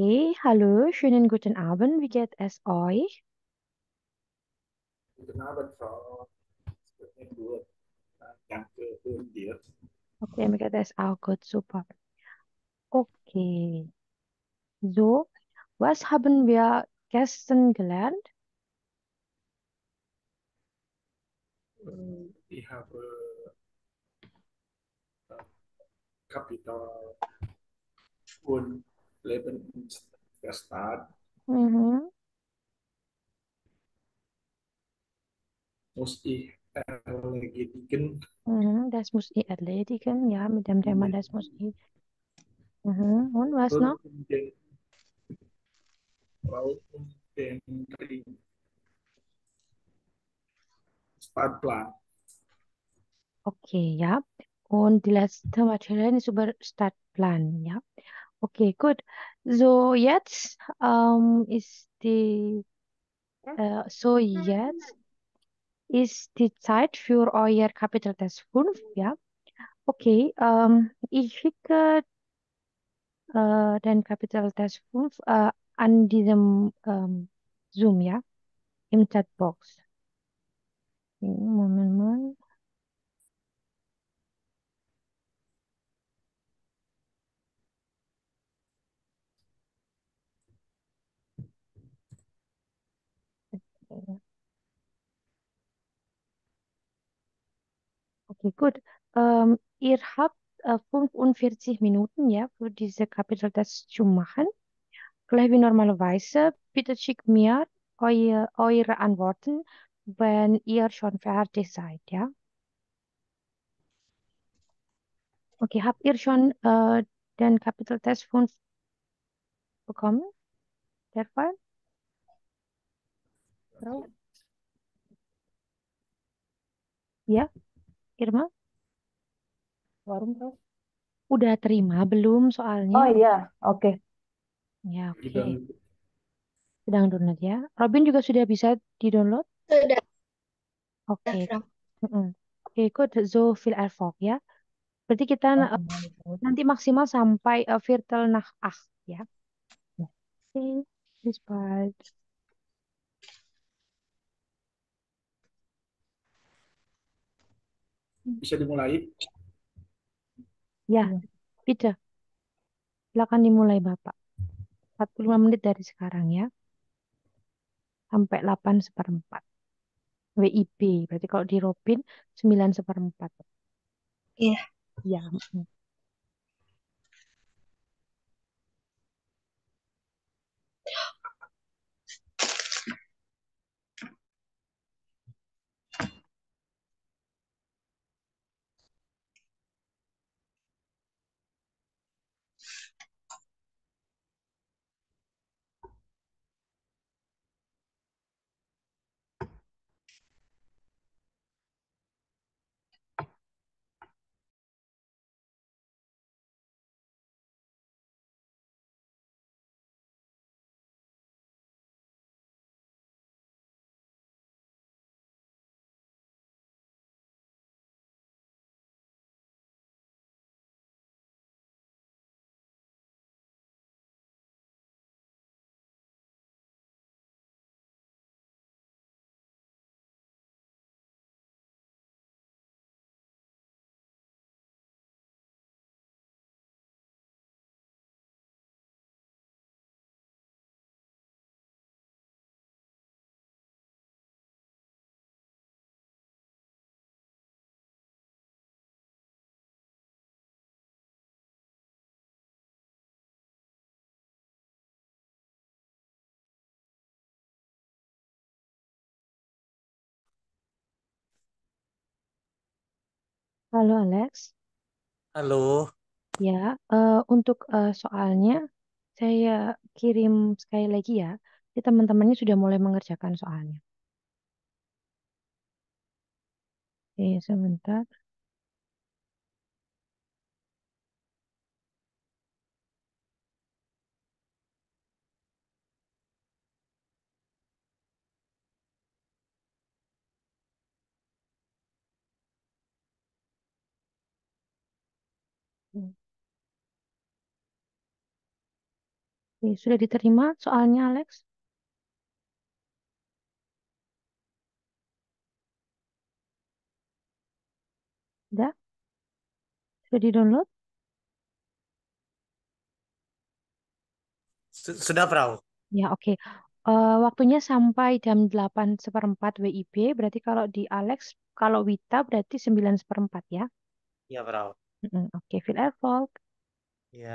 Hey, hallo, schönen guten Abend. Wie geht es euch? Guten Abend, Frau. Danke und dir. Okay, mir geht es auch gut, super. Okay, so, was haben wir gestern gelernt? Äh, ich habe äh, Kapital und Leben inch der mm Mhm. Muss ich erledigen? Mhm, das muss ich erledigen, ja, mit dem Thema, mhm. das muss ich. Mhm. Und was Und noch? Um Raum und den Ring. Startplan. Okay, ja. Und die letzte Materie ist über Stadtplan, ja. Okay, gut. So jetzt ähm, ist die äh, so jetzt ist die Zeit für euer Kapitel Test 5, ja? Okay, ähm, ich schicke äh, den Kapitel Test 5 äh, an diesem ähm, Zoom, ja? Im Chatbox. Moment mal. Okay, gut. Ähm, ihr habt äh, 45 Minuten, ja, für diese Kapitel-Test zu machen. Gleich wie normalerweise, bitte schickt mir eu eure Antworten, wenn ihr schon fertig seid, ja. Okay, habt ihr schon äh, den Kapitel-Test 5 bekommen? Der Fall? Ja. ja. Irma? Warung Prof. Udah terima belum soalnya? Oh iya, oke. Ya, oke. Sedang. Sedang download ya. Robin juga sudah bisa di-download? Sudah. Oke. mm Oke, ikut Zofil ya. Berarti kita oh, nanti maksimal sampai uh, eh, Virtel Nah Ah ya. Oke, okay. Bisa dimulai? Ya, bisa. Silakan dimulai Bapak. 45 menit dari sekarang ya. Sampai 8 seperempat. WIB, berarti kalau di Robin 9 seperempat. Iya. Iya. Halo Alex, Halo, ya uh, untuk uh, soalnya saya kirim sekali lagi ya. Jadi teman-temannya sudah mulai mengerjakan soalnya. Oke, sebentar. Oke, sudah diterima soalnya Alex? Sudah? Sudah di-download? Sudah, Frau. Ya, oke. Uh, waktunya sampai jam 8 seperempat WIB, berarti kalau di Alex, kalau Wita berarti 9 seperempat ya? Ya, Frau. Oke, okay. Phil Erfolg. Ya.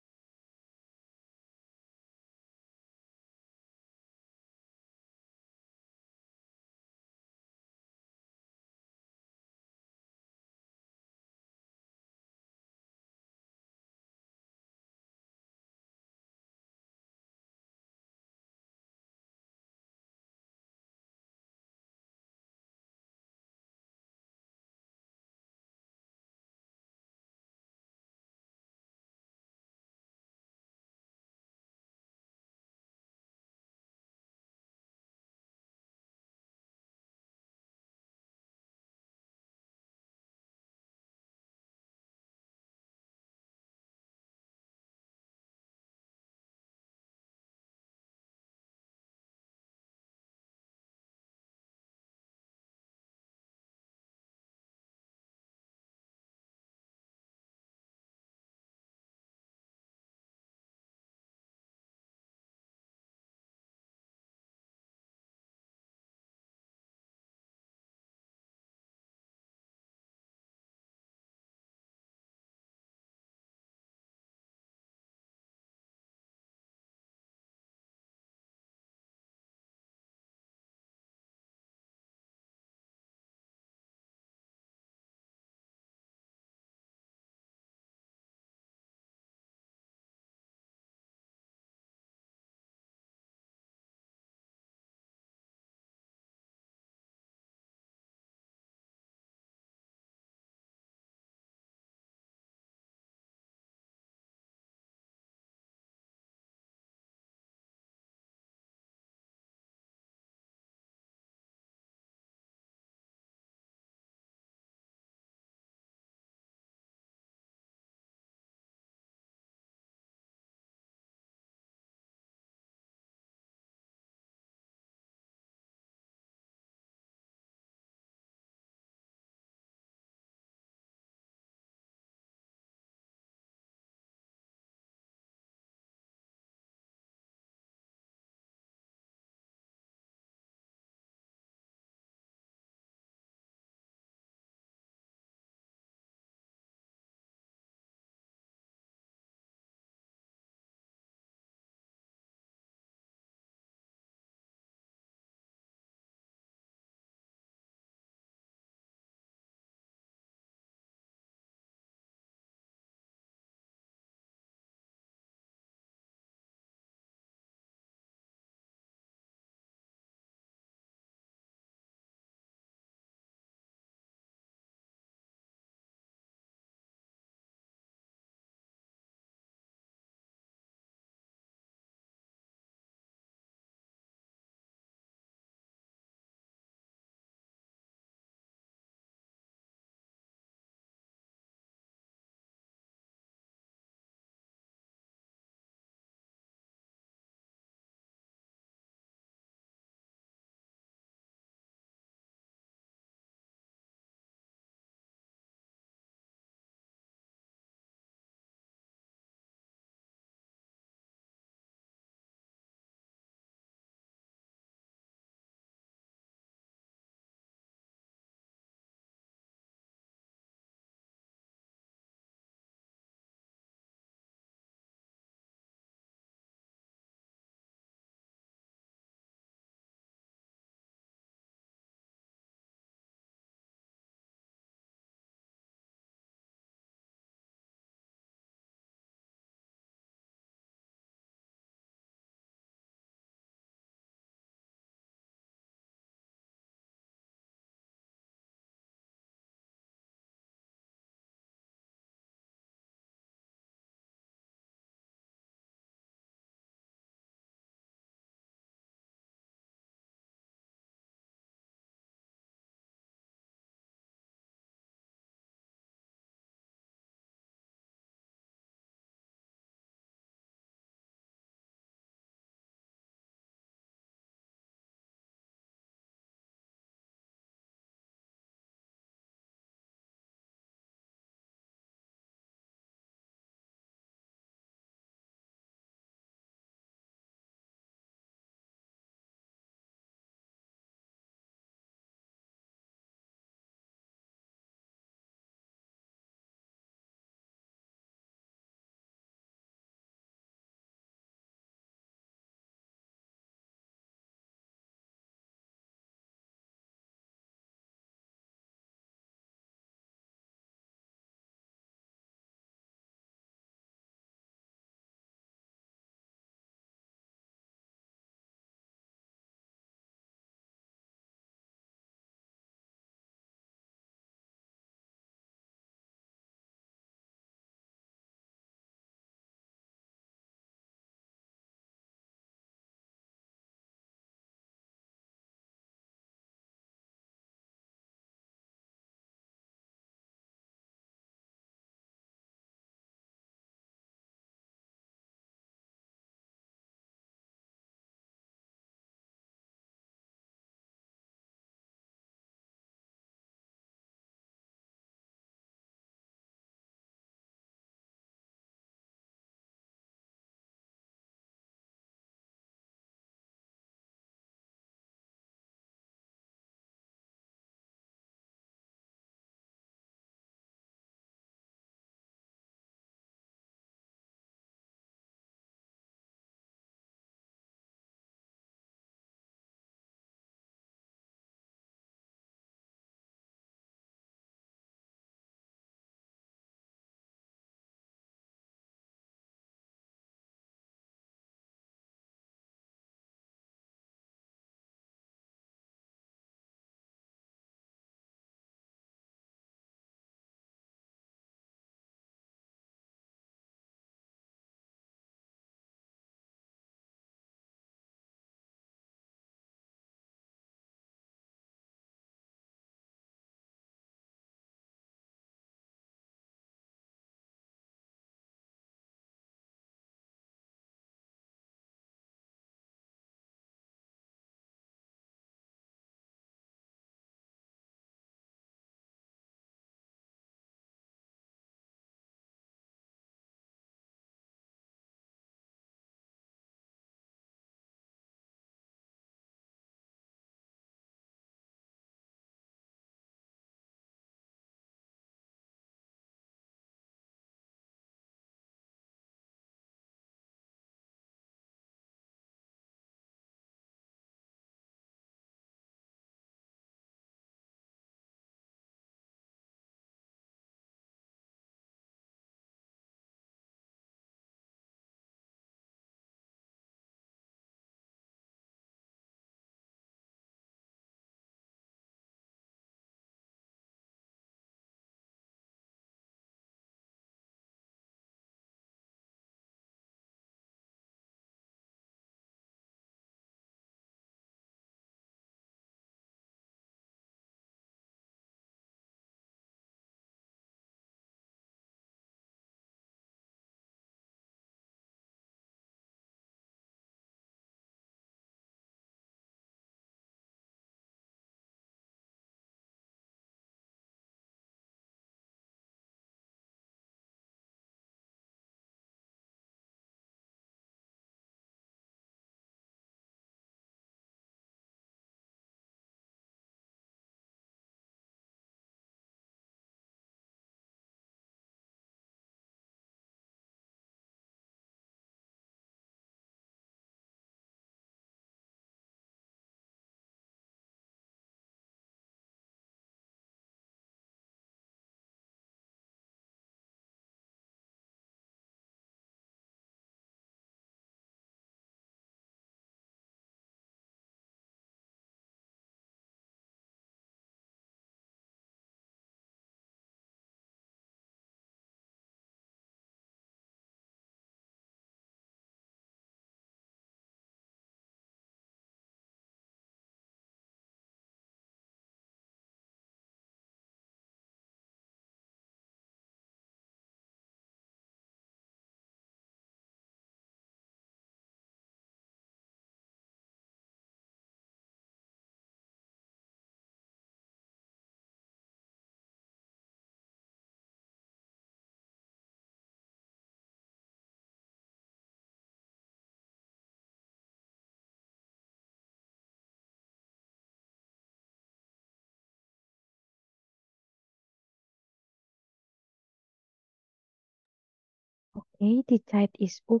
Okay, die Zeit ist um.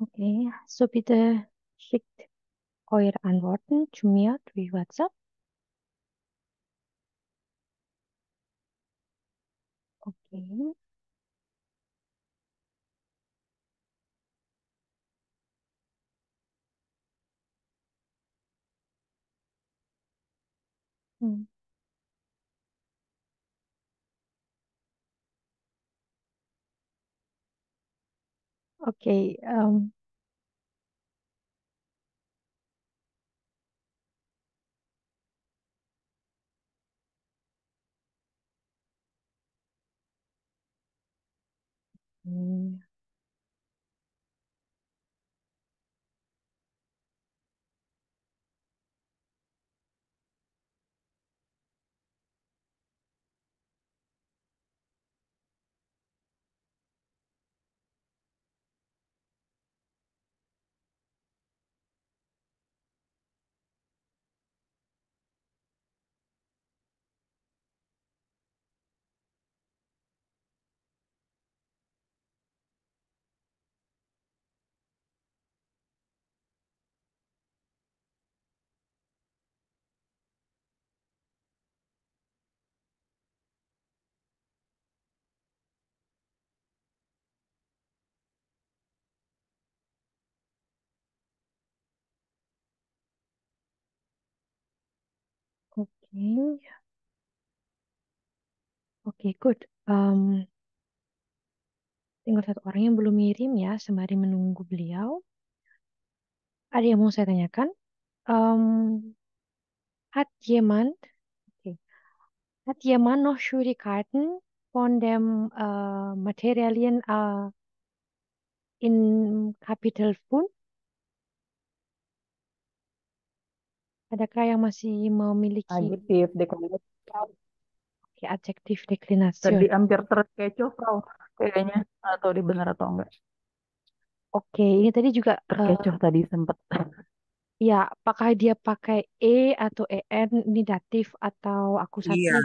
Okay, so bitte schickt eure Antworten zu mir durch WhatsApp. Okay. Hm. Okay. Um, mm, Okay. Iya. Oke, good. Um, tinggal satu orang yang belum ngirim ya, sembari menunggu beliau. Ada yang mau saya tanyakan? Um, hat jemand, okay. hat jemand noch Schwierigkeiten von dem uh, Materialien uh, in Kapitel 5? Adakah yang masih memiliki Adjektif, deklinasi. Oke, adjektif Tadi hampir terkecoh, Frau. Kayaknya. Atau di benar atau enggak. Oke, ini tadi juga terkecoh Terkecoh tadi sempat. ya apakah dia pakai e atau en ini datif atau iya. nah, aku satu? Iya.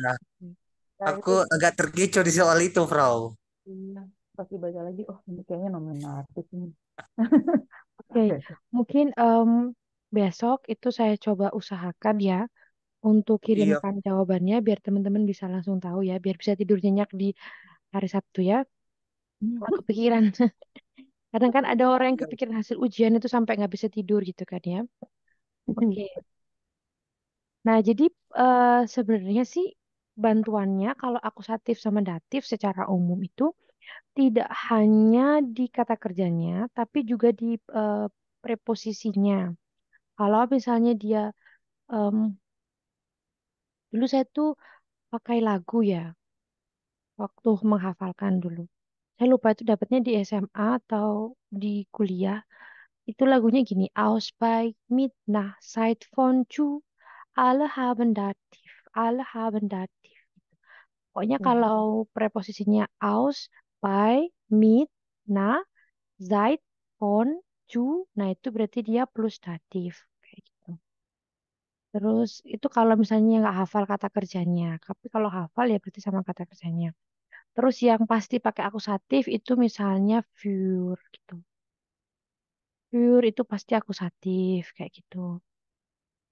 aku agak terkecoh di soal itu, Frau. iya. pasti baca lagi, oh ini kayaknya nominatif ini. Oke, okay. mungkin um. Besok itu saya coba usahakan ya untuk Iya, kirimkan jawabannya biar teman-teman bisa langsung tahu ya, biar bisa tidur nyenyak di hari Sabtu ya. Hmm. Kalau kepikiran. Kadang kan ada orang yang iya. kepikiran hasil ujian itu sampai nggak bisa tidur gitu kan ya. oke hmm. Oke. Nah, jadi uh, sebenarnya sih bantuannya kalau akusatif sama datif secara umum itu tidak hanya di kata kerjanya, tapi juga di uh, preposisinya. Kalau misalnya dia um, dulu saya tuh pakai lagu ya waktu menghafalkan dulu. Saya lupa itu dapatnya di SMA atau di kuliah. Itu lagunya gini, Aus bei Mitnach seit von zu, alle haben Dativ, alle haben Dativ. Pokoknya Hmm. kalau preposisinya aus, by, mit, na, seit, von nah itu berarti dia plus datif, kayak gitu. Terus itu kalau misalnya nggak hafal kata kerjanya, tapi kalau hafal ya berarti sama kata kerjanya. Terus yang pasti pakai akusatif itu misalnya fur, gitu. Fur itu pasti akusatif kayak gitu.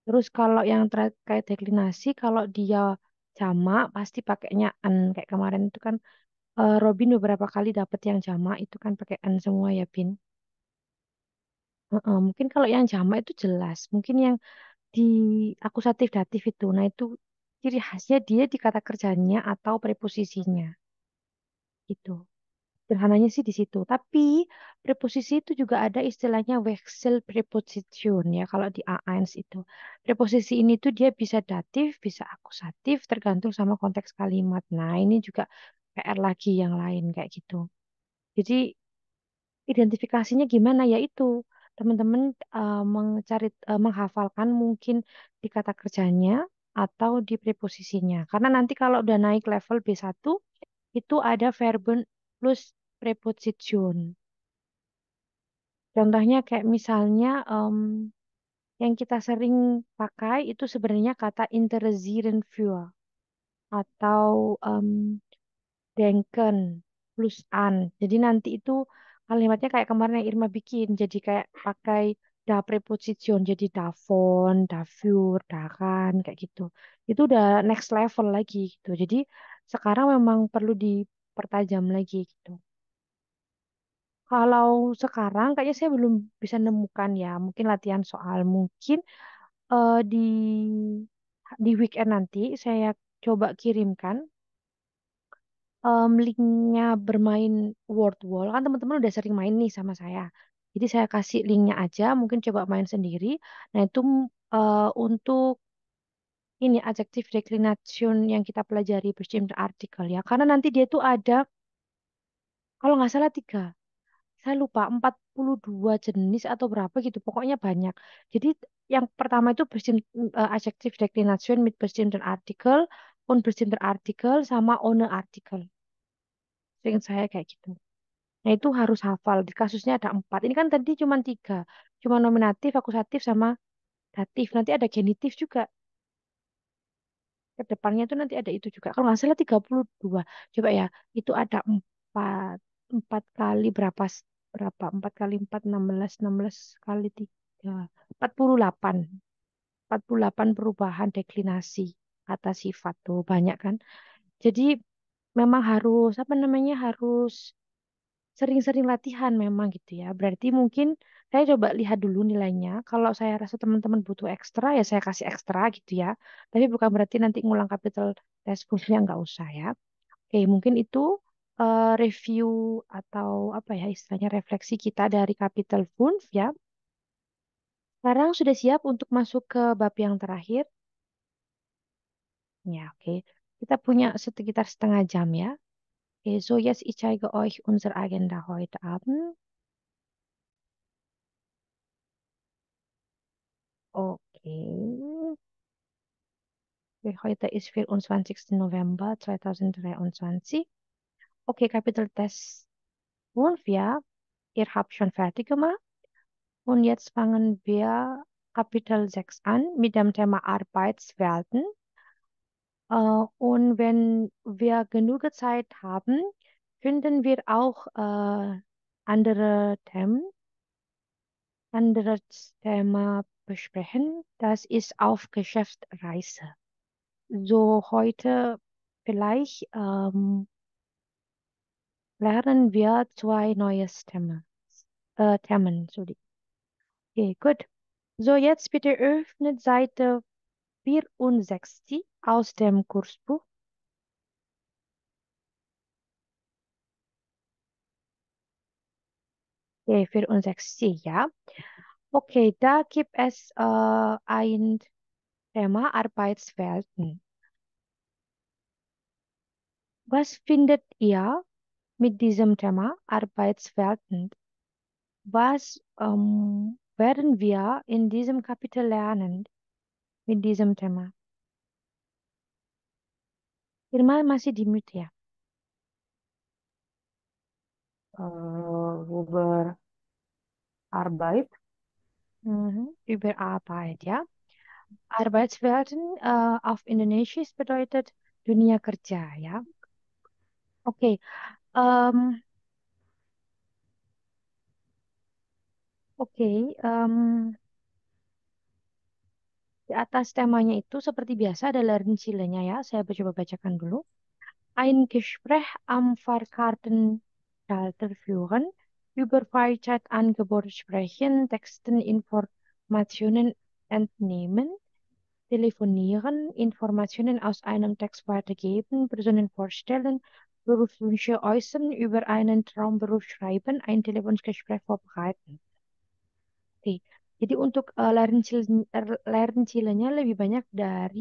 Terus kalau yang terkait deklinasi, kalau dia jamak pasti pakainya an kayak kemarin itu kan eh, Robin beberapa kali dapat yang jamak itu kan pakai an semua ya Bin. Uh-uh, mungkin kalau yang jamak itu jelas. Mungkin yang di akusatif datif itu, nah itu ciri khasnya dia di kata kerjanya atau preposisinya gitu. Sederhananya sih di situ. Tapi preposisi itu juga ada istilahnya wechsel preposition ya kalau di ains itu. Preposisi ini tuh dia bisa datif, bisa akusatif, tergantung sama konteks kalimat. Nah, ini juga PR lagi yang lain kayak gitu. Jadi identifikasinya gimana ya itu teman-teman uh, eh, mencari uh, eh, menghafalkan mungkin di kata kerjanya atau di preposisinya. Karena nanti kalau udah naik level B1 itu ada verbum plus preposition. Contohnya kayak misalnya um, yang kita sering pakai itu sebenarnya kata interessieren für atau um, denken plus an. Jadi nanti itu kalimatnya kayak kemarin yang Irma bikin jadi kayak pakai da preposition jadi davon, dafür, dakan kayak gitu. Itu udah next level lagi gitu. Jadi sekarang memang perlu dipertajam lagi gitu. Kalau sekarang kayaknya saya belum bisa nemukan ya, mungkin latihan soal mungkin uh, di di weekend nanti saya coba kirimkan um, linknya bermain Word Wall kan teman-teman udah sering main nih sama saya. Jadi saya kasih linknya aja, mungkin coba main sendiri. Nah itu uh, untuk ini adjektif declination yang kita pelajari berjumlah artikel ya. Karena nanti dia tuh ada kalau nggak salah tiga, saya lupa 42 jenis atau berapa gitu, pokoknya banyak. Jadi yang pertama itu bersin, eh, adjektif declination, mid bersin dan artikel on bersender artikel sama owner article. artikel. Seingat saya kayak gitu. Nah itu harus hafal. Di kasusnya ada empat. Ini kan tadi cuma tiga. Cuma nominatif, akusatif, sama datif. Nanti ada genitif juga. Kedepannya itu nanti ada itu juga. Kalau nggak salah 32. Coba ya, itu ada empat. Empat kali berapa? Berapa? Empat kali empat, enam belas. Enam belas kali tiga. Empat puluh delapan. empat puluh delapan perubahan deklinasi kata sifat tuh banyak kan. Jadi memang harus apa namanya harus sering-sering latihan memang gitu ya. Berarti mungkin saya coba lihat dulu nilainya. Kalau saya rasa teman-teman butuh ekstra ya saya kasih ekstra gitu ya. Tapi bukan berarti nanti ngulang capital test khususnya nggak usah ya. Oke, mungkin itu eh, review atau apa ya istilahnya refleksi kita dari capital funds ya. Sekarang sudah siap untuk masuk ke bab yang terakhir, Ya, oke. Kita punya sekitar setengah jam ja. Okay, so jetzt ich zeige euch unsere Agenda heute Abend. Okay. Heute ist 24. November 2023. Okay, Kapiteltest 5, ja. Ihr habt schon fertig gemacht. Und jetzt fangen wir Kapitel 6 an mit dem Thema Arbeitswelten. Äh, und wenn wir genug Zeit haben, finden wir auch äh, andere Themen, andere Thema besprechen. Das ist auf Geschäftsreise. So heute vielleicht ähm, lernen wir zwei neue Themen. Äh, Themen, sorry. Okay, gut. So, jetzt bitte öffnet Seite 64 aus dem Kursbuch. Okay, 64, ja. Okay, da gibt es äh, ein Thema Arbeitswelten. Was findet ihr mit diesem Thema Arbeitswelten? Was ähm, werden wir in diesem Kapitel lernen? diesem Thema. Irma masih di mute ya? Uh, Uber Arbeit. Mhm. Über Arbeit, ja. Ya. Arbeitswelten uh, äh, auf Indonesisch bedeutet Dunia Kerja, ja. Ya. Okay. Um, ähm, okay. Um, ähm, Di atas temanya itu seperti biasa ada Lernzielnya ya. Saya coba bacakan dulu. Ein Gespräch am Verkarten Schalter führen, über Freizeitangebote sprechen, Texten Informationen entnehmen, telefonieren, Informationen aus einem Text weitergeben, Personen vorstellen, Berufswünsche äußern, über einen Traumberuf schreiben, ein Telefongespräch vorbereiten. Okay. Jadi untuk uh, eh, laryngeal- er, larin lebih banyak dari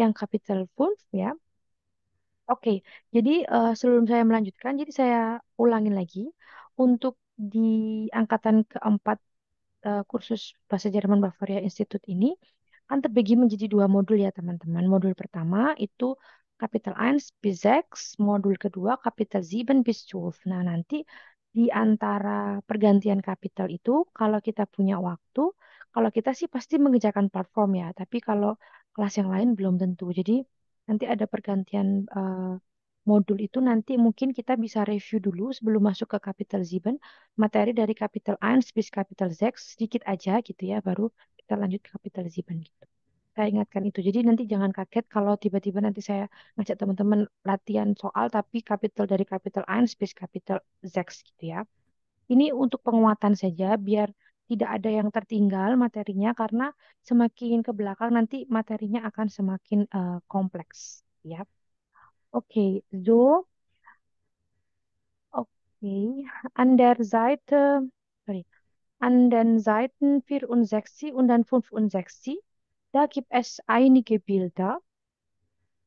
yang capital full ya. Oke, jadi uh, sebelum saya melanjutkan, jadi saya ulangin lagi untuk di angkatan keempat uh, kursus bahasa Jerman Bavaria Institute ini kan terbagi menjadi dua modul ya teman-teman. Modul pertama itu capital 1 bis 6, modul kedua capital 7 bis 12. Nah, nanti di antara pergantian kapital itu, kalau kita punya waktu, kalau kita sih pasti mengejarkan platform ya, tapi kalau kelas yang lain belum tentu. Jadi nanti ada pergantian uh, modul itu nanti mungkin kita bisa review dulu sebelum masuk ke Capital Ziben, materi dari Capital 1 bis Capital Z sedikit aja gitu ya, baru kita lanjut ke Capital Ziben gitu saya ingatkan itu. Jadi nanti jangan kaget kalau tiba-tiba nanti saya ngajak teman-teman latihan soal tapi kapital dari kapital A, space kapital Z gitu ya. Ini untuk penguatan saja biar tidak ada yang tertinggal materinya karena semakin ke belakang nanti materinya akan semakin uh, kompleks ya. Oke, okay, Zo. oke okay. under Seite sorry an Seiten 64 und dann und 6 Da gibt es einige Bilder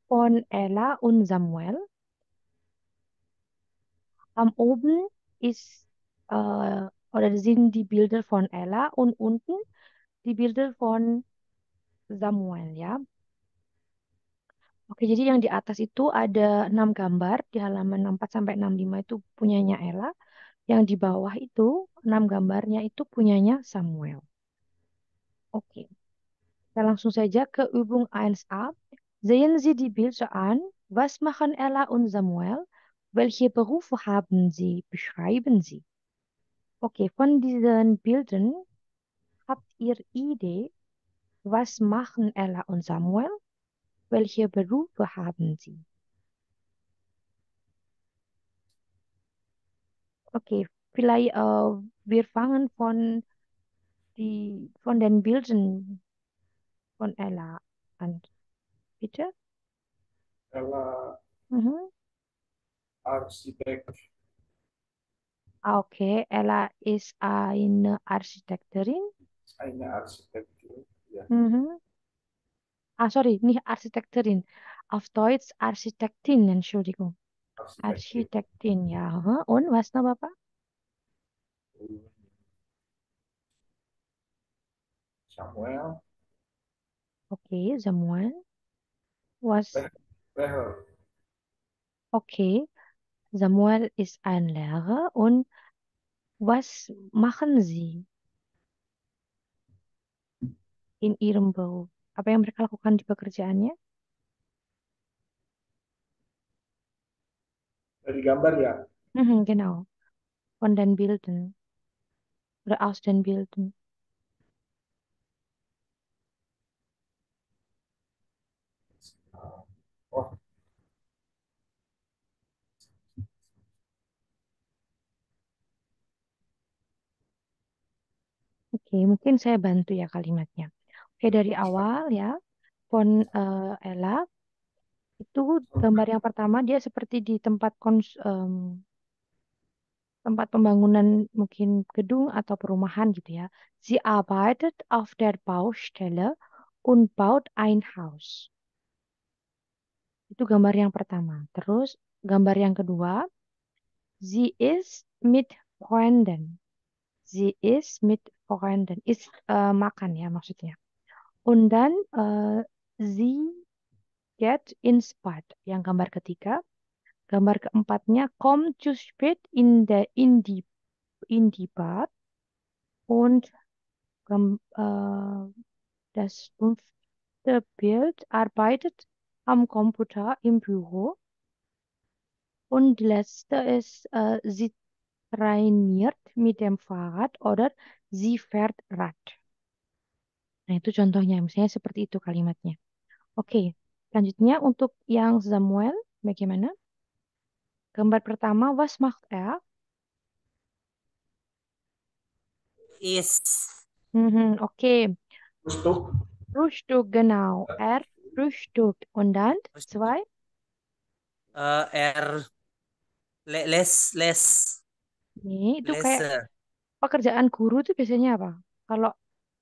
von Ella und Samuel. Am oben ist äh, eh, oder sind die Bilder von Ella und unten die Bilder von Samuel ya. Oke, jadi yang di atas itu ada 6 gambar di halaman 64 sampai 65 itu punyanya Ella. Yang di bawah itu 6 gambarnya itu punyanya Samuel. Oke. Ja, langsung saja ke Übung 1a. Sehen Sie die Bilder an. Was machen Ella und Samuel? Welche Berufe haben sie? Beschreiben Sie. Okay, von diesen Bildern habt ihr Idee, was machen Ella und Samuel? Welche Berufe haben sie? Okay, vielleicht äh, wir fangen von, die, von den Bildern von Ella an. Bitte? Ella mhm. Architekt. Ah, okay, Ella ist eine Architektin. Eine Architektin, ja. Mhm. Ah, sorry, nicht Architektin. Auf Deutsch Architektin, Entschuldigung. Architektin, Architektin ja. Und was noch, Papa? Samuel. Okay, Zamuan. was Oke, okay. Samuel ist ein Lehrer und was machen Sie in Ihrem Beruf? Apa yang mereka lakukan di pekerjaannya? Dari gambar ya. Hmm, genau. Von den Bildern oder aus den Bildern. mungkin saya bantu ya kalimatnya. Oke, dari awal ya, pon uh, Ella itu gambar yang pertama dia seperti di tempat kons, um, tempat pembangunan mungkin gedung atau perumahan gitu ya. Sie arbeitet auf der Baustelle und baut ein Haus. Itu gambar yang pertama. Terus gambar yang kedua, sie ist mit Freunden. Sie ist mit Korean dan is uh, äh, makan ya maksudnya. Und dann uh, sie get inspired. Yang gambar ketiga. Gambar keempatnya come to spit in the indie indie bar und uh, das fünfte Bild arbeitet am Computer im Büro. Und die letzte ist, äh, sie trainiert mit dem Fahrrad oder sie fährt Rad. Nah, itu contohnya. Misalnya seperti itu kalimatnya. Oke, selanjutnya untuk yang Samuel, bagaimana? Gambar pertama, was macht er? Hmm, oke. okay. Frühstück. genau. Er frühstückt. Und dann zwei? Uh, er les, les Nih, itu kayak pekerjaan guru itu biasanya apa? Kalau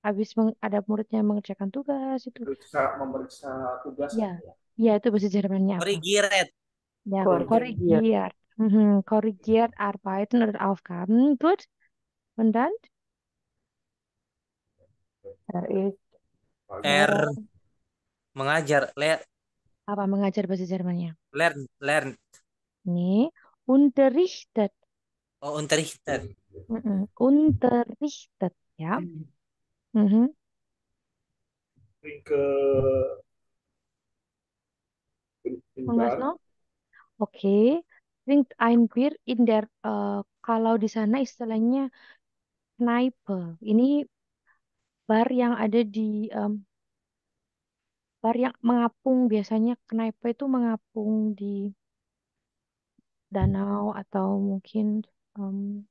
habis meng- ada muridnya mengerjakan tugas itu. Periksa, memeriksa tugas. Iya. Gitu ya iya, itu bahasa Jermannya apa? Korrigiert. Ya, Korrigiert. korrigiert. Mhm, mm -hmm. arbeiten oder Aufgaben. Good. Und dann? R R mengajar, leer, Apa mengajar bahasa Jermannya? learn, learn. Nih, unterrichtet. Oh, unterrichtet. Mm -mm. Unterrichtet, ja. Mhm. ke Mas Oke. Okay. Trinkt ein Bier in der uh, kalau di sana istilahnya Kneipe. Ini bar yang ada di um, bar yang mengapung biasanya Kneipe itu mengapung di danau atau mungkin um,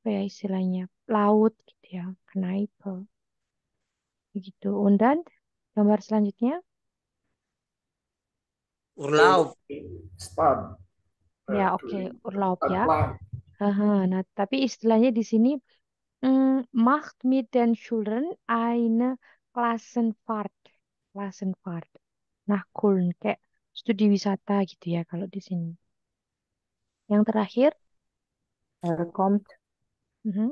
apa ya istilahnya laut gitu ya kena itu begitu undan gambar selanjutnya Urlaub. Span. ya eh, oke Urlaub ya nah tapi istilahnya di sini mm, macht mit den Schülern eine Klassenfahrt Klassenfahrt nah cool kayak studi wisata gitu ya kalau di sini Yang terakhir Er eh, kommt mhm.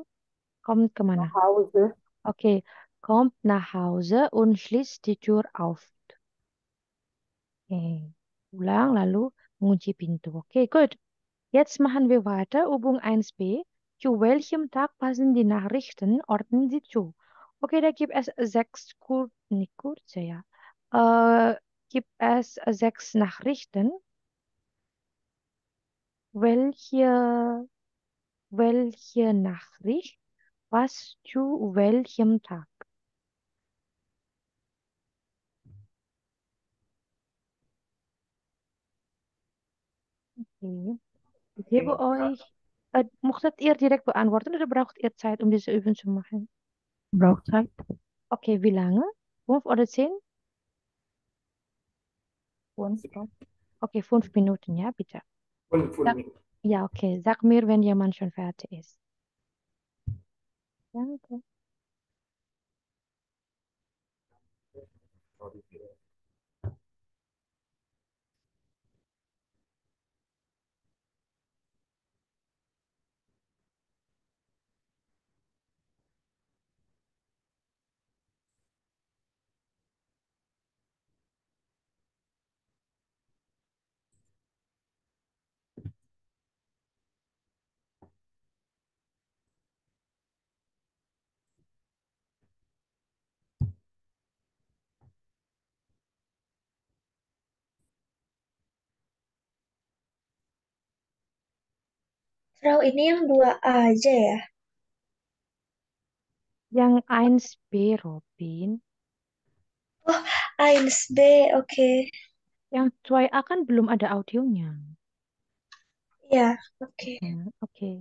kommt kemana? nach Hause. Okay, kommt nach Hause und schließt die Tür auf. Okay. Pulang lalu mengunci pintu. Okay, gut. Jetzt machen wir weiter. Übung 1b. Zu welchem Tag passen die Nachrichten? Ordnen sie zu. Okay, da gibt es sechs Kur nicht kurze, ja. Äh, gibt es sechs Nachrichten. Welche, welche Nachricht was zu welchem Tag? Okay. Ich gebe genau. euch, äh, musstet ihr direkt beantworten oder braucht ihr Zeit, um diese Übung zu machen? Braucht Zeit. Okay, wie lange? Fünf oder zehn? Fünf. Okay, fünf Minuten, ja, bitte. Sag, Ja, okay. Sag mir, wenn jemand schon fertig ist. Danke. Frau ini yang dua aja ya. Yang Ains B, Robin. Oh, Ains B, oke. Okay. Yang zwei A kan belum ada audionya. Ya, oke. Okay. Nah, oke. Okay.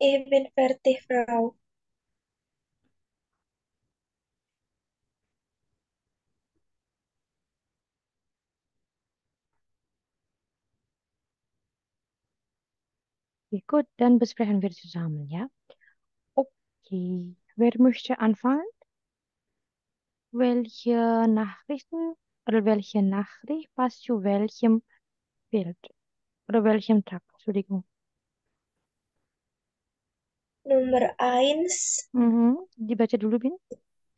ebenwerte Frau. Okay, gut, dann besprechen wir zusammen, ja? Okay, wer möchte anfangen? Welche Nachrichten oder welche Nachricht passt zu welchem Bild oder welchem Tag? Entschuldigung. nomor eins. -hmm. Dibaca dulu, Bin.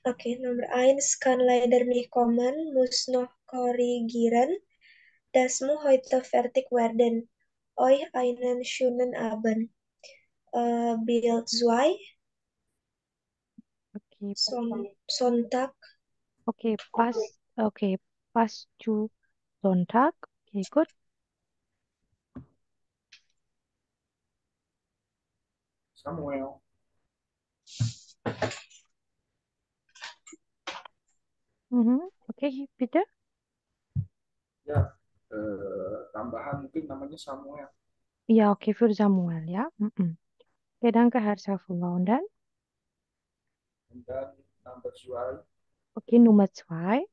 Okay, nomor eins kan leider nicht kommen, muss noch korrigieren. Das muss heute fertig werden. oi einen schönen Abend. Uh, Bild zwei Okay. Son Sonntag. Okay, pas. Okay, pas zu Sonntag. Okay, good Samuel. Mm-hmm. Oke, okay, Peter. Ya, eh, tambahan mungkin namanya Samuel. ya, okay, Fir Samuel, ya, Mm -mm. Okay, danke, Herr Safullah. dan? Dan Und dann Oke, zwei. Okay,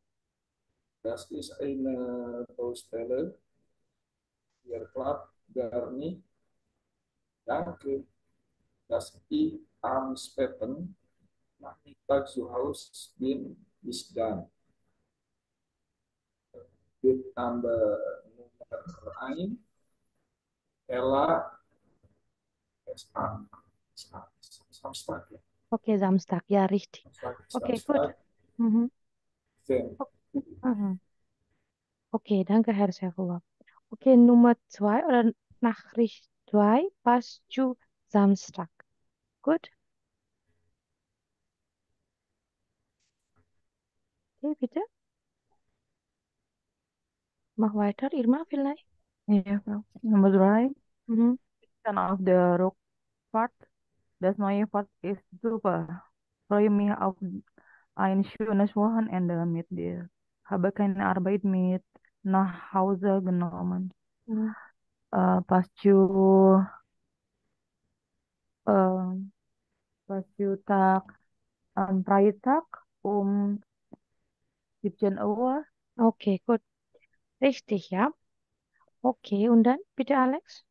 Das ist eine Baustelle. Ihr Club, Garni. Danke dass in Amspepen Nachmittag zu Haus bin ist dann. Bit number number ein Ella Samstag. Ya. Oke, Okay, Samstag, ja, ya, richtig. Oke, okay, gut. Mhm. mhm. Oke, Mhm. Okay, danke, Herr Oke, Okay, Nummer zwei oder Nachricht 2 passt zu Samstag. Gut. Okay, bitte. Mach weiter, Irma vielleicht. Yeah, well, number right. Mm-hmm. of the rock part, uh, the snowy part is super. Räume auf ein schönes Wochenende mit dir. Habe keine Arbeit mit nach Hause genommen. Mm -hmm. Uh, passt zu uh, Pasyutak am Freitag um 17 Uhr. Okay, gut. Richtig, ja. Okay, und dann bitte Alex.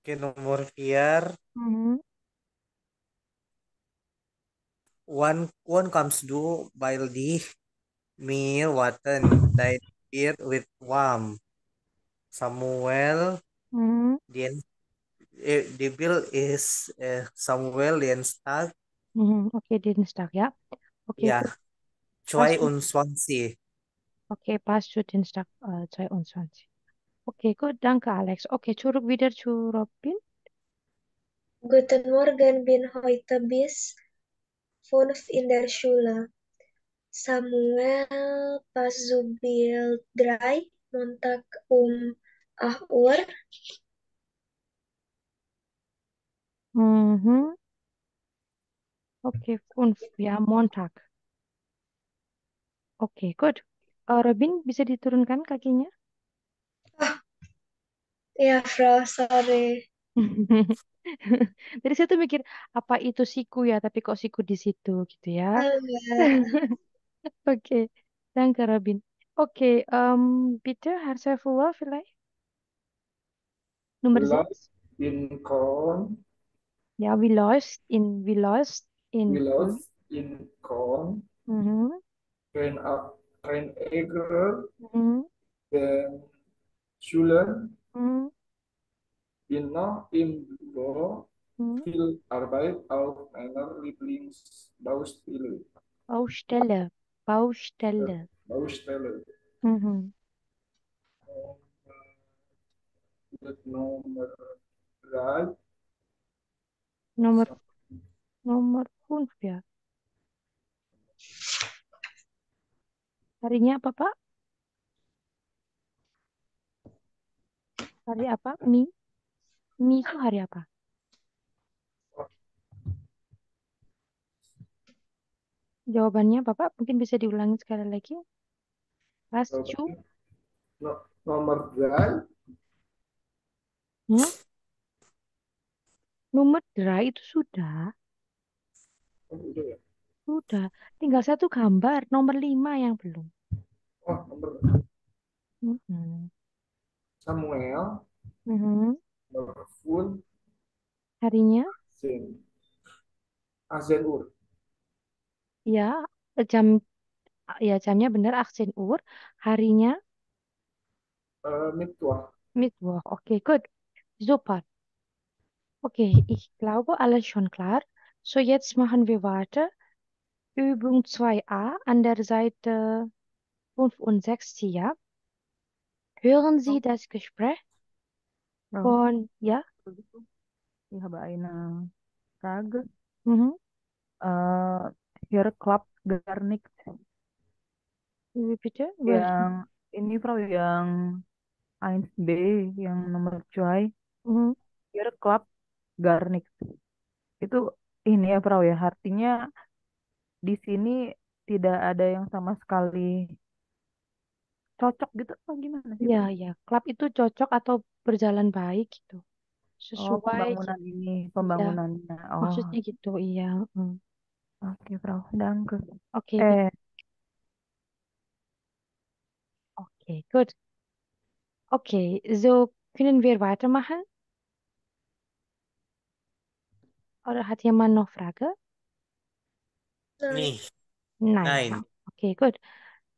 Okay, nomor vier. One, mhm. one comes due by the mere water died with warm. Samuel, mm -hmm. Eh, the bill is uh, somewhere Lienstad. Mm-hmm. Oke, okay, Dienstag ya. Oke. ya. Choi und Swansea. Okay, pas zu Dienstag uh, Choi und Oke, Okay, Thank you, Alex. Okay, curug wieder zu Robin. Guten Morgen bin heute bis fünf in der Schule. Samuel pas zu Bill drei Montag um 8 Uhr. Mhm. Okay, fünf. ya Montag. Okay, gut. Uh, Robin, bisa diturunkan kakinya? Ah. Iya, Bro, sorry. Dari situ mikir, apa itu siku ya? Tapi kok siku di situ gitu ya? Ah, iya. Oke, thank you, Robin. Oke, um, Peter, harus saya follow, Nomor 11. in corn Ja, wie läuft in, wie läuft in. Wie läuft in Korn? Mhm. Wenn, wenn Egger mhm. den ähm, Schülern mhm. noch im Büro mhm. viel Arbeit auf meiner Lieblingsbaustelle. Baustelle, Baustelle. Baustelle. Mhm. Und, äh, Nummer drei. Nomor nomor pun ya. Harinya apa, Pak? Hari apa? Mi. Mi itu hari apa? Jawabannya, Bapak, mungkin bisa diulangi sekali lagi. Rascu. No, nomor dua. Hmm? Numedra itu sudah. Sudah. Tinggal satu gambar, nomor lima yang belum. Oh, nomor mm -hmm. Samuel. Mm -hmm. full. Harinya? Zen. Azen Ur. Ya, jam ya jamnya benar Aksen Ur. Harinya? Uh, eh, mitwa mitwa Oke, okay, good. Zopar. Okay, ich glaube, alles schon klar. So, jetzt machen wir weiter. Übung 2a an der Seite 5 und 65, ja. Hören Sie das Gespräch Frau, von, ja? ich habe eine Frage. Mhm. Äh, hier klappt gar nichts. Wie bitte? Welche? Yang ini Frau yang 1B, yang nomor 2. Mhm. Hier klappt Garnik itu ini ya Prau ya artinya di sini tidak ada yang sama sekali cocok gitu apa gimana sih? ya iya. Klub itu cocok atau berjalan baik gitu. Oh, Sesuai oh, pembangunan ini, iya, pembangunannya. Ya. Oh. Maksudnya gitu, iya. Oke, Prau Danke. Oke. Eh. Okay, gitu. oke Okay, so können wir weitermachen? Oder hat jemand noch Frage? Nein. Nein. Nein. Ah, okay, gut.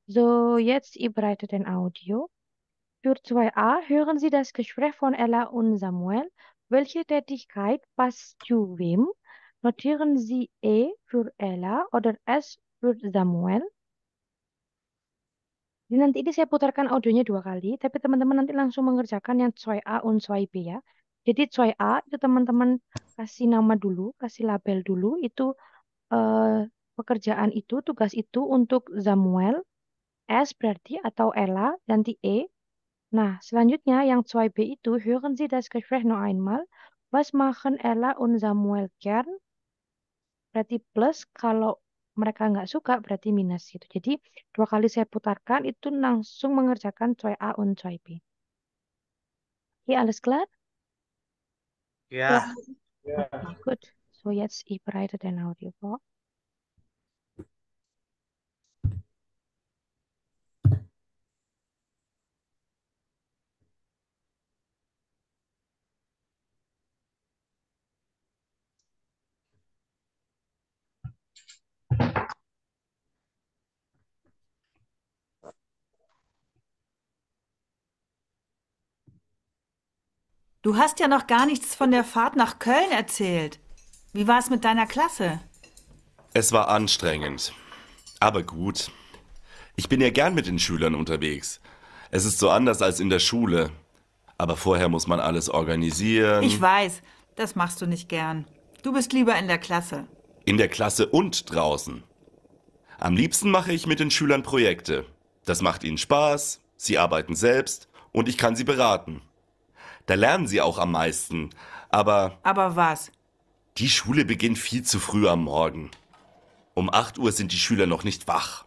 So, jetzt ich bereitet den Audio. Für 2a hören Sie das Gespräch von Ella und Samuel. Welche Tätigkeit passt zu wem? Notieren Sie E für Ella oder S für Samuel. Jadi nanti ini saya putarkan audionya dua kali, tapi teman-teman nanti langsung mengerjakan yang 2A dan 2B ya. Jadi coy A itu teman-teman kasih nama dulu, kasih label dulu itu eh, pekerjaan itu, tugas itu untuk Samuel, S berarti atau Ella, nanti E. Nah, selanjutnya yang coy B itu, hören Sie das Gespräch noch einmal, was machen Ella und Samuel gern? Berarti plus, kalau mereka nggak suka berarti minus gitu. Jadi dua kali saya putarkan itu langsung mengerjakan coy A und coy B. Ya, alles klar? Yeah. yeah. Good. So yes, e-writer an audio Du hast ja noch gar nichts von der Fahrt nach Köln erzählt. Wie war es mit deiner Klasse? Es war anstrengend. Aber gut. Ich bin ja gern mit den Schülern unterwegs. Es ist so anders als in der Schule. Aber vorher muss man alles organisieren. Ich weiß, das machst du nicht gern. Du bist lieber in der Klasse. In der Klasse und draußen. Am liebsten mache ich mit den Schülern Projekte. Das macht ihnen Spaß, sie arbeiten selbst und ich kann sie beraten. Da lernen sie auch am meisten. Aber. Aber was? Die Schule beginnt viel zu früh am Morgen. Um 8 Uhr sind die Schüler noch nicht wach.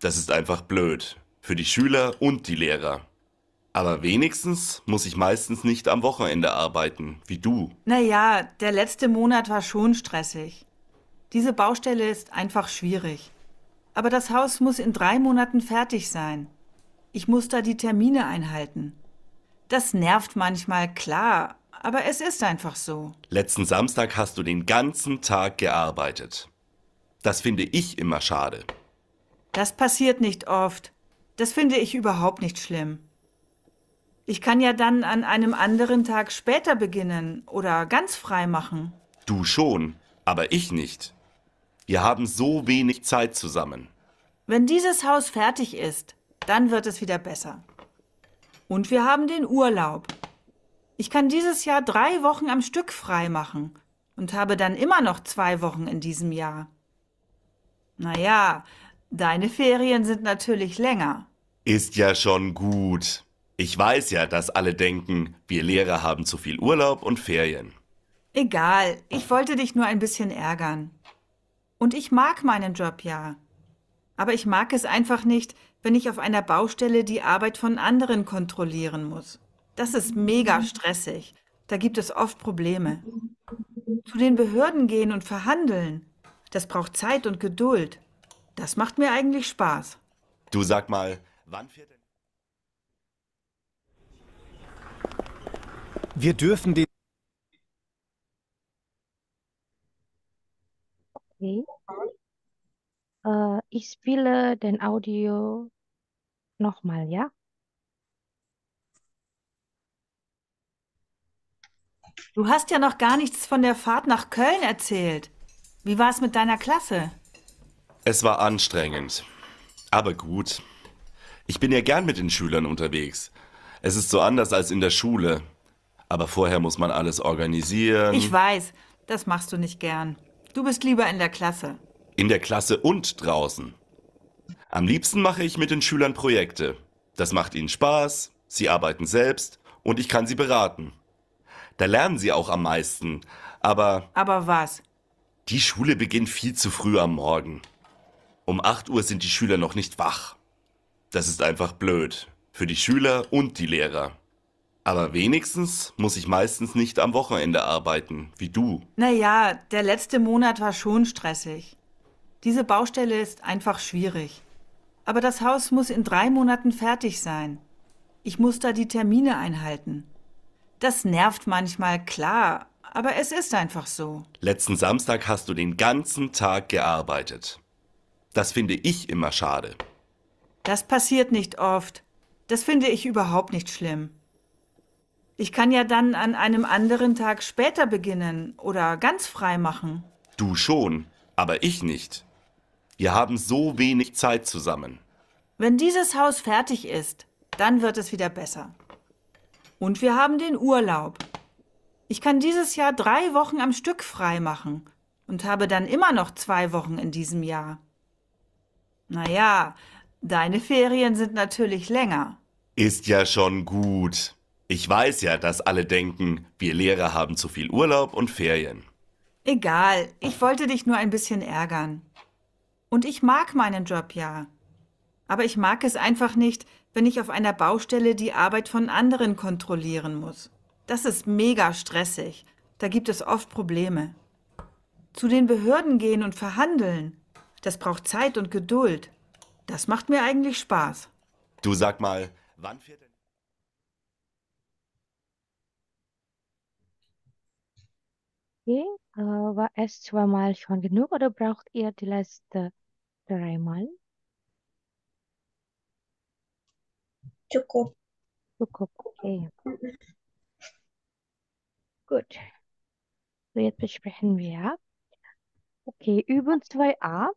Das ist einfach blöd. Für die Schüler und die Lehrer. Aber wenigstens muss ich meistens nicht am Wochenende arbeiten, wie du. Naja, der letzte Monat war schon stressig. Diese Baustelle ist einfach schwierig. Aber das Haus muss in drei Monaten fertig sein. Ich muss da die Termine einhalten. Das nervt manchmal, klar, aber es ist einfach so. Letzten Samstag hast du den ganzen Tag gearbeitet. Das finde ich immer schade. Das passiert nicht oft. Das finde ich überhaupt nicht schlimm. Ich kann ja dann an einem anderen Tag später beginnen oder ganz frei machen. Du schon, aber ich nicht. Wir haben so wenig Zeit zusammen. Wenn dieses Haus fertig ist, dann wird es wieder besser. Und wir haben den Urlaub. Ich kann dieses Jahr drei Wochen am Stück frei machen und habe dann immer noch zwei Wochen in diesem Jahr. Naja, deine Ferien sind natürlich länger. Ist ja schon gut. Ich weiß ja, dass alle denken, wir Lehrer haben zu viel Urlaub und Ferien. Egal, ich wollte dich nur ein bisschen ärgern. Und ich mag meinen Job ja. Aber ich mag es einfach nicht, wenn ich auf einer Baustelle die Arbeit von anderen kontrollieren muss. Das ist mega mhm. stressig. Da gibt es oft Probleme. Zu den Behörden gehen und verhandeln. Das braucht Zeit und Geduld. Das macht mir eigentlich Spaß. Du sag mal, wann fährt denn... Wir dürfen den... Okay. Äh, ich spiele den Audio nochmal, ja? Du hast ja noch gar nichts von der Fahrt nach Köln erzählt. Wie war es mit deiner Klasse? Es war anstrengend, aber gut. Ich bin ja gern mit den Schülern unterwegs. Es ist so anders als in der Schule. Aber vorher muss man alles organisieren. Ich weiß, das machst du nicht gern. Du bist lieber in der Klasse. In der Klasse und draußen. Am liebsten mache ich mit den Schülern Projekte. Das macht ihnen Spaß, sie arbeiten selbst und ich kann sie beraten. Da lernen sie auch am meisten, aber... Aber was? Die Schule beginnt viel zu früh am Morgen. Um 8 Uhr sind die Schüler noch nicht wach. Das ist einfach blöd. Für die Schüler und die Lehrer. Aber wenigstens muss ich meistens nicht am Wochenende arbeiten, wie du. Naja, der letzte Monat war schon stressig. Diese Baustelle ist einfach schwierig. Aber das Haus muss in drei Monaten fertig sein. Ich muss da die Termine einhalten. Das nervt manchmal, klar, aber es ist einfach so. Letzten Samstag hast du den ganzen Tag gearbeitet. Das finde ich immer schade. Das passiert nicht oft. Das finde ich überhaupt nicht schlimm. Ich kann ja dann an einem anderen Tag später beginnen oder ganz frei machen. Du schon, aber ich nicht. Wir haben so wenig Zeit zusammen. Wenn dieses Haus fertig ist, dann wird es wieder besser. Und wir haben den Urlaub. Ich kann dieses Jahr drei Wochen am Stück frei machen und habe dann immer noch zwei Wochen in diesem Jahr. Naja, deine Ferien sind natürlich länger. Ist ja schon gut. Ich weiß ja, dass alle denken, wir Lehrer haben zu viel Urlaub und Ferien. Egal, ich wollte dich nur ein bisschen ärgern. Und ich mag meinen Job ja. Aber ich mag es einfach nicht, wenn ich auf einer Baustelle die Arbeit von anderen kontrollieren muss. Das ist mega stressig. Da gibt es oft Probleme. Zu den Behörden gehen und verhandeln. Das braucht Zeit und Geduld. Das macht mir eigentlich Spaß. Du sag mal, wann fährt denn... Okay, äh, war es zweimal schon genug oder braucht ihr die letzte dreimal? Cukup. Cukup, okay. Gut. So, jetzt besprechen wir. Okay, Übung 2a.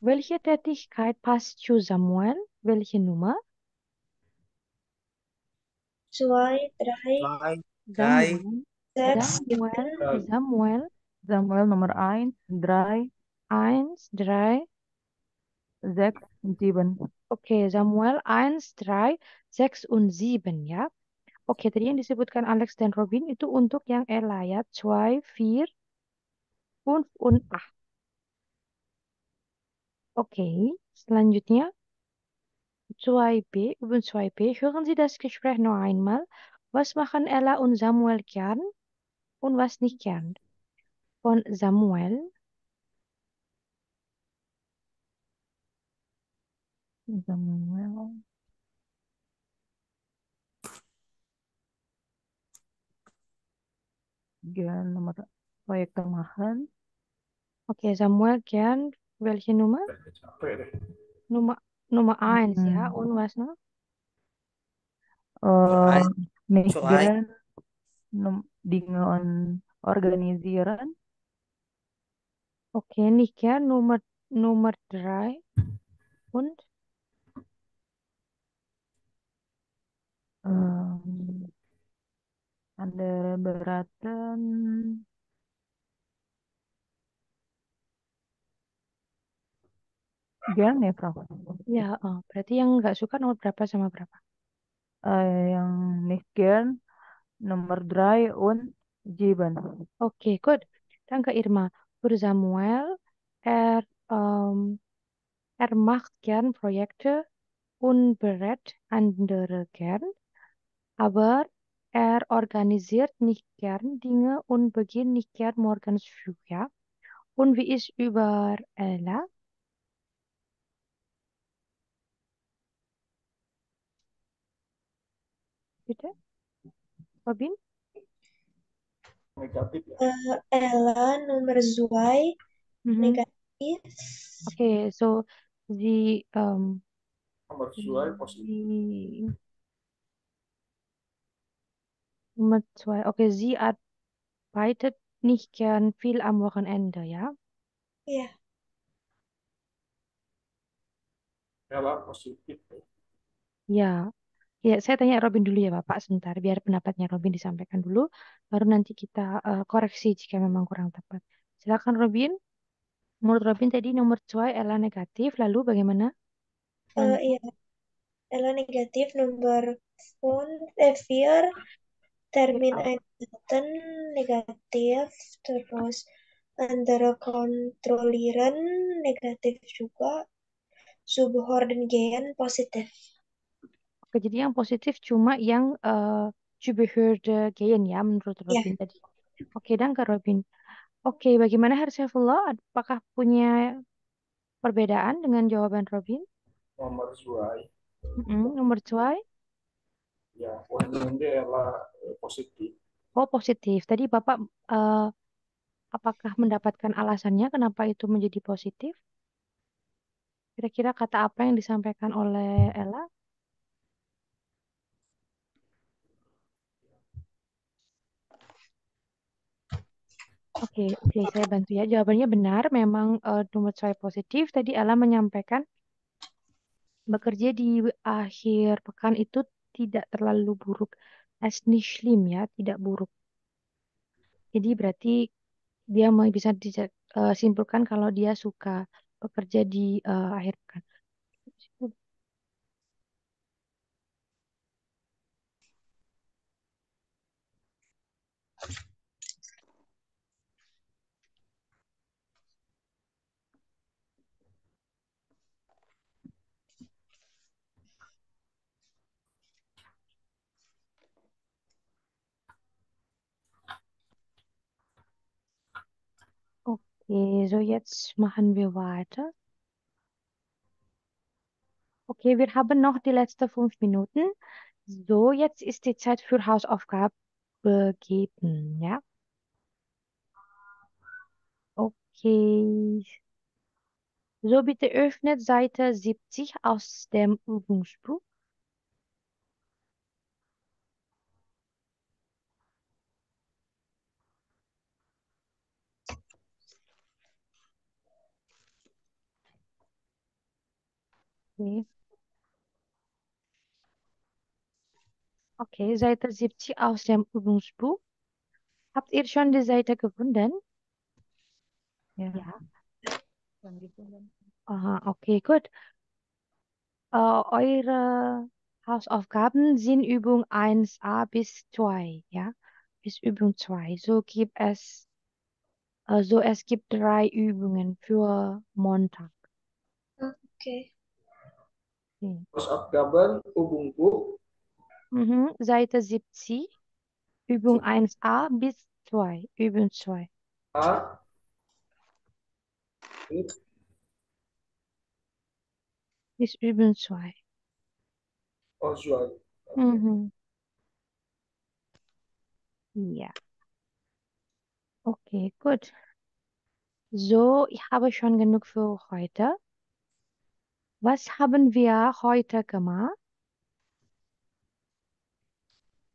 Welche Tätigkeit passt zu Samuel? Welche Nummer? Zwei, drei, drei, Samuel, drei. Samuel, Samuel, Samuel, Samuel Nummer eins, drei, 1, 3, 6 und 7. Okay, Samuel, 1, 3, 6 und 7, ya. okay, tadi yang disebutkan Alex dan Robin itu untuk yang Ella ya. Zwei, vier, fünf und 8. Okay, selanjutnya. Zwei B, üben zwei B. Hören Sie das Gespräch noch einmal. Was machen Ella und Samuel gern und was nicht gern? Von Samuel. Samuel. Gian nomor proyek tambahan. Oke, okay, Samuel Gian, welche Nummer? Nummer Nummer 1 mhm. ja, und was noch? Äh, nicht Gian num, Dinge und organisieren. Okay, nih Gian nomor nomor 3 und Um, beraten, Beratan ya Prof Ya, oh, berarti yang nggak suka nomor berapa sama berapa? Eh, yang Niken nomor dry un Jiban Oke, good. Dan ke Irma. Für Samuel, er, um, er macht gern Projekte berät andere gern. aber er organisiert nicht gern Dinge und beginnt nicht gern morgens früh, ja. Und wie ist über Ella? Bitte? Robin? Uh, Ella Nummer zwei mhm. negativ. Okay, so sie... um, Nomor dua positif. Nummer zwei. Okay, sie arbeitet nicht gern viel am Wochenende, ja? ya Jawab positif. Ya. Ya, saya tanya Robin dulu ya, Bapak, sebentar, biar pendapatnya Robin disampaikan dulu, baru nanti kita uh, koreksi jika memang kurang tepat. Silakan Robin. Menurut Robin tadi nomor cuai Ella negatif, lalu bagaimana? Uh, iya. Ella negatif nomor phone eh, fear termin antiten negatif terus antara kontroliran negatif juga suborden gain positif Oke, jadi yang positif cuma yang eh, uh, gain ya menurut ya. Robin yeah. tadi. Oke, dan ke Robin. Oke, bagaimana Hersiafullah? Apakah punya perbedaan dengan jawaban Robin? Nomor suai Mm -hmm, nomor suai Ya, eh, positif. Oh, positif. Tadi Bapak uh, apakah mendapatkan alasannya kenapa itu menjadi positif? Kira-kira kata apa yang disampaikan oleh Ella? Oke, okay, okay, saya bantu ya. Jawabannya benar, memang uh, nomor saya positif. Tadi Ella menyampaikan bekerja di akhir pekan itu tidak terlalu buruk. As slim ya, tidak buruk. Jadi berarti dia bisa disimpulkan eh, kalau dia suka bekerja di uh, akhir pekan. Okay, so jetzt machen wir weiter. Okay, wir haben noch die letzten fünf Minuten. So, jetzt ist die Zeit für Hausaufgaben geben, ja? Okay. So, bitte öffnet Seite 70 aus dem Übungsbuch. Okay. Okay, Seite 70 aus dem Übungsbuch. Habt ihr schon die Seite gefunden? Ja. ja. Aha, okay, gut. Äh, eure Hausaufgaben sind Übung 1a bis 2, ja? Bis Übung 2. So gibt es, also es gibt drei Übungen für Montag. Okay. Okay. Übung Mhm. Seite 70, Übung 1a bis 2, Übung 2. A. Bis, Übung 2. Mhm. Ja. Okay, gut. So, ich habe schon genug für heute. Was haben wir heute gemacht?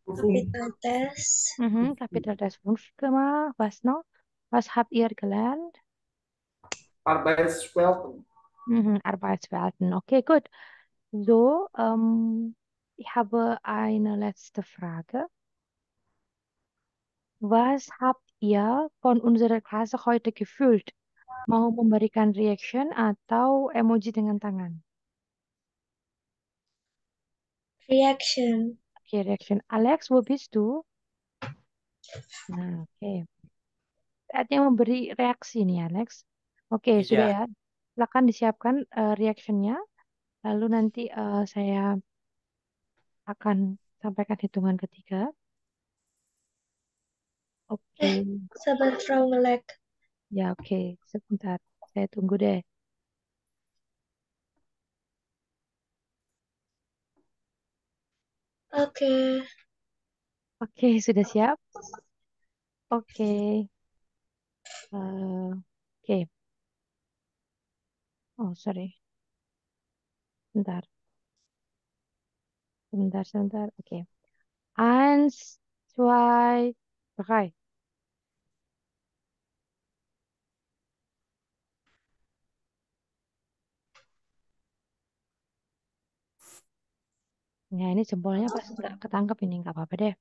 Kapitaltest. Mhm, mhm. Wunsch gemacht. Was noch? Was habt ihr gelernt? Arbeitswelten. Mhm, Arbeitswelten. Okay, gut. So, ähm, ich habe eine letzte Frage. Was habt ihr von unserer Klasse heute gefühlt? Mau memberikan reaction atau emoji dengan tangan? Reaction. Okay, reaction. Alex what is to. Nah, oke. Okay. Saatnya memberi reaksi nih, Alex. Oke, okay, iya. sudah ya. Silakan disiapkan uh, reactionnya. Lalu nanti uh, saya akan sampaikan hitungan ketiga. Oke. Okay. Eh, sabar from leg. Ya, oke. Sebentar. Saya tunggu deh. Oke. Oke, sudah siap? Oke. Uh, oke. Oh, sorry. Bentar. Bentar, sebentar. Oke. Eins, zwei, drei. Ya, ini jempolnya oh, pas nggak ketangkep ini nggak apa-apa deh.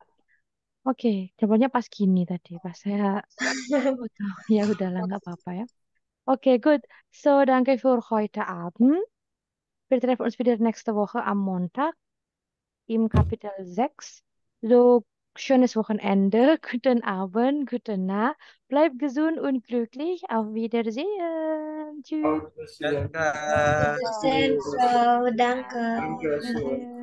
Oke, jempolnya pas gini tadi, pas saya ya udahlah nggak apa-apa ya. Oke, gut. So, danke für heute Abend. Wir treffen uns wieder nächste Woche am Montag im Kapitel 6. So, schönes Wochenende, guten Abend, gute Nacht. Bleibt gesund und glücklich. Auf Wiedersehen. Tschüss. Danke. Danke. Danke. Danke.